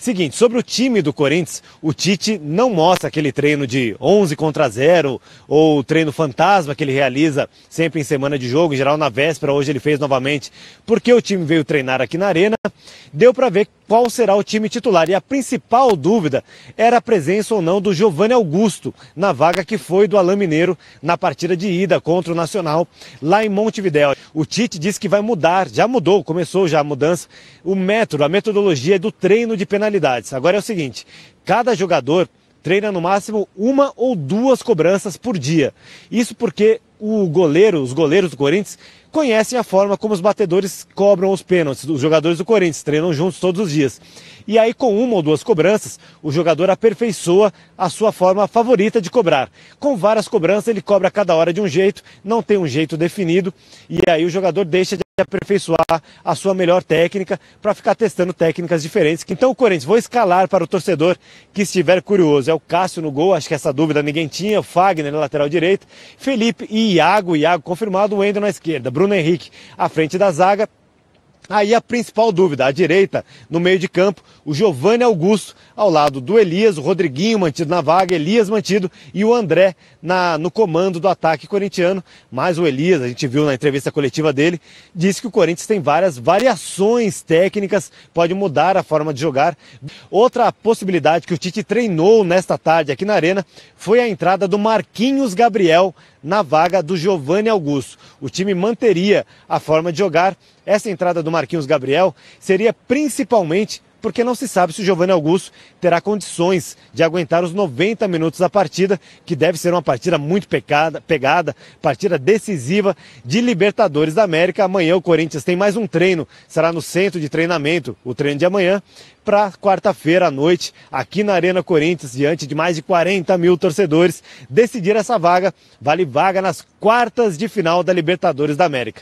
Seguinte, sobre o time do Corinthians, o Tite não mostra aquele treino de 11 contra 0 ou treino fantasma que ele realiza sempre em semana de jogo, em geral na véspera, hoje ele fez novamente, porque o time veio treinar aqui na Arena. Deu para ver qual será o time titular. E a principal dúvida era a presença ou não do Giovanni Augusto na vaga que foi do Alain Mineiro na partida de ida contra o Nacional lá em Montevidéu. O Tite disse que vai mudar, já mudou, começou já a mudança, o método, a metodologia do treino de penalidades. Agora é o seguinte, cada jogador treina no máximo uma ou duas cobranças por dia. Isso porque o goleiro, os goleiros do Corinthians conhecem a forma como os batedores cobram os pênaltis. Os jogadores do Corinthians treinam juntos todos os dias. E aí, com uma ou duas cobranças, o jogador aperfeiçoa a sua forma favorita de cobrar. Com várias cobranças, ele cobra cada hora de um jeito, não tem um jeito definido, e aí o jogador deixa de aperfeiçoar a sua melhor técnica para ficar testando técnicas diferentes. Então, o Corinthians, vou escalar para o torcedor que estiver curioso. É o Cássio no gol, acho que essa dúvida ninguém tinha. O Fagner na lateral direita. Felipe e Iago, Iago confirmado. O Endo na esquerda. Bruno Henrique à frente da zaga. Aí a principal dúvida, à direita, no meio de campo, o Giovanni Augusto, ao lado do Elias, o Rodriguinho mantido na vaga, Elias mantido e o André na, no comando do ataque corintiano. Mas o Elias, a gente viu na entrevista coletiva dele, disse que o Corinthians tem várias variações técnicas, pode mudar a forma de jogar. Outra possibilidade que o Tite treinou nesta tarde aqui na Arena foi a entrada do Marquinhos Gabriel na vaga do Giovanni Augusto. O time manteria a forma de jogar. Essa entrada do Marquinhos Gabriel seria principalmente porque não se sabe se o Giovanni Augusto terá condições de aguentar os 90 minutos da partida, que deve ser uma partida muito pecada, pegada, partida decisiva de Libertadores da América. Amanhã o Corinthians tem mais um treino, será no centro de treinamento, o treino de amanhã, para quarta-feira à noite, aqui na Arena Corinthians, diante de mais de 40 mil torcedores, decidir essa vaga. Vale vaga nas quartas de final da Libertadores da América.